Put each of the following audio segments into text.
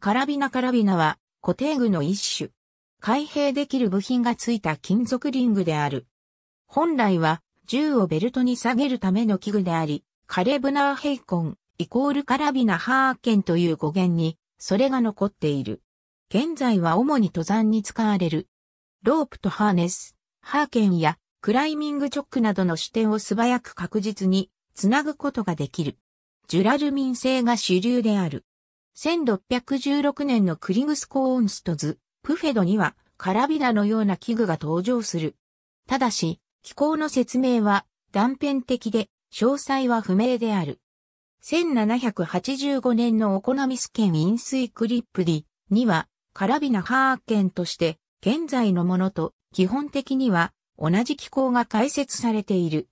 カラビナカラビナは固定具の一種。開閉できる部品がついた金属リングである。本来は銃をベルトに下げるための器具であり、カレブナーヘイコンイコールカラビナハーケンという語源にそれが残っている。現在は主に登山に使われる。ロープとハーネス、ハーケンやクライミングチョックなどの視点を素早く確実につなぐことができる。ジュラルミン製が主流である。1616年のクリグスコーンストズ、プフェドには、カラビナのような器具が登場する。ただし、機構の説明は断片的で、詳細は不明である。1785年のオコナミス県飲水クリップディには、カラビナケンとして、現在のものと基本的には同じ機構が解説されている。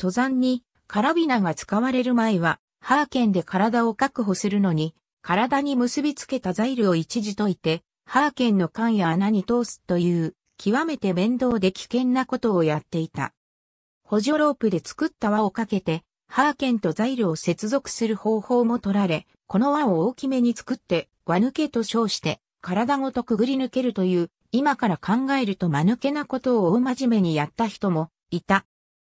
登山にカラビナが使われる前は、ハーケンで体を確保するのに体に結びつけたザイルを一時解いて、ハーケンの缶や穴に通すという、極めて面倒で危険なことをやっていた。補助ロープで作った輪をかけて、ハーケンとザイルを接続する方法も取られ、この輪を大きめに作って、輪抜けと称して、体ごとくぐり抜けるという、今から考えると間抜けなことを大真面目にやった人もいた。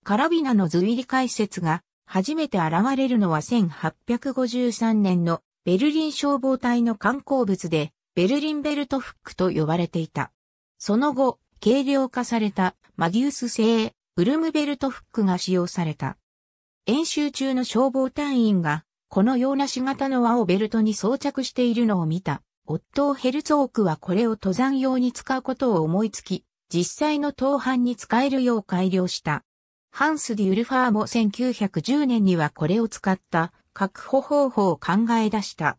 カラビナの図入り解説が初めて現れるのは1853年のベルリン消防隊の観光物で、ベルリンベルトフックと呼ばれていた。その後、軽量化されたマギウス製ウルムベルトフックが使用された。演習中の消防隊員が、このような仕型の輪をベルトに装着しているのを見た。オットー・ヘルツォークはこれを登山用に使うことを思いつき、実際の登板に使えるよう改良した。ハンス・ディ・ウルファーも1910年にはこれを使った確保方法を考え出した。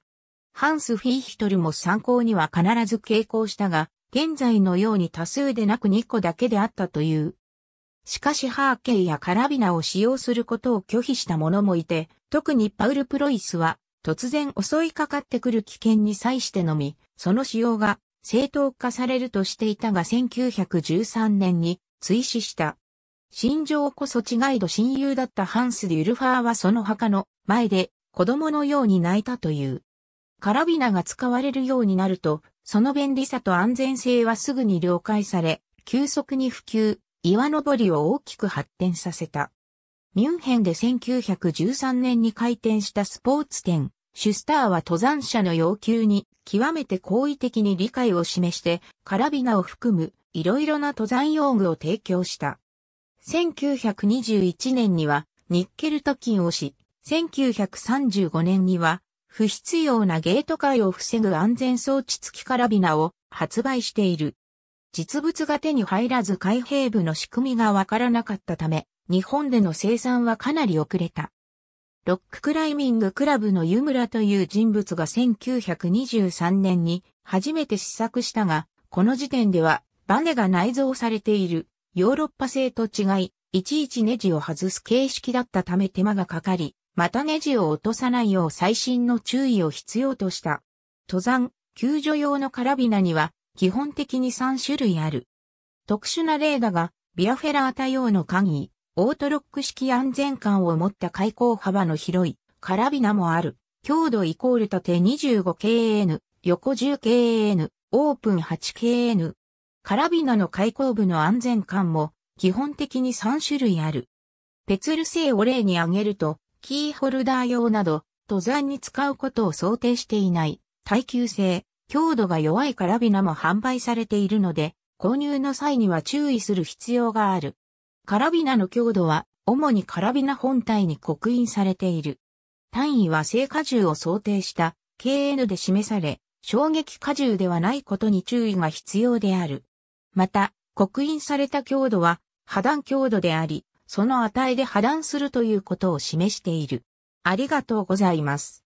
ハンス・フィーヒトルも参考には必ず傾向したが、現在のように多数でなく2個だけであったという。しかしハーケイやカラビナを使用することを拒否した者もいて、特にパウル・プロイスは、突然襲いかかってくる危険に際してのみ、その使用が正当化されるとしていたが1913年に追試した。心情こそ違いど親友だったハンス・デュルファーはその墓の前で子供のように泣いたという。カラビナが使われるようになると、その便利さと安全性はすぐに了解され、急速に普及、岩登りを大きく発展させた。ミュンヘンで1913年に開店したスポーツ店、シュスターは登山者の要求に極めて好意的に理解を示して、カラビナを含むいろいろな登山用具を提供した。1921年にはニッケル貯金をし、1935年には不必要なゲート界を防ぐ安全装置付きカラビナを発売している。実物が手に入らず開閉部の仕組みがわからなかったため、日本での生産はかなり遅れた。ロッククライミングクラブの湯村という人物が1923年に初めて試作したが、この時点ではバネが内蔵されている。ヨーロッパ製と違い、いちいちネジを外す形式だったため手間がかかり、またネジを落とさないよう最新の注意を必要とした。登山、救助用のカラビナには基本的に3種類ある。特殊なレーダがビアフェラータ用の簡易、オートロック式安全感を持った開口幅の広いカラビナもある。強度イコール縦 25KN、横 10KN、オープン 8KN、カラビナの開口部の安全感も基本的に3種類ある。ペツル製を例に挙げると、キーホルダー用など、登山に使うことを想定していない、耐久性、強度が弱いカラビナも販売されているので、購入の際には注意する必要がある。カラビナの強度は、主にカラビナ本体に刻印されている。単位は正荷重を想定した KN で示され、衝撃荷重ではないことに注意が必要である。また、刻印された強度は破断強度であり、その値で破断するということを示している。ありがとうございます。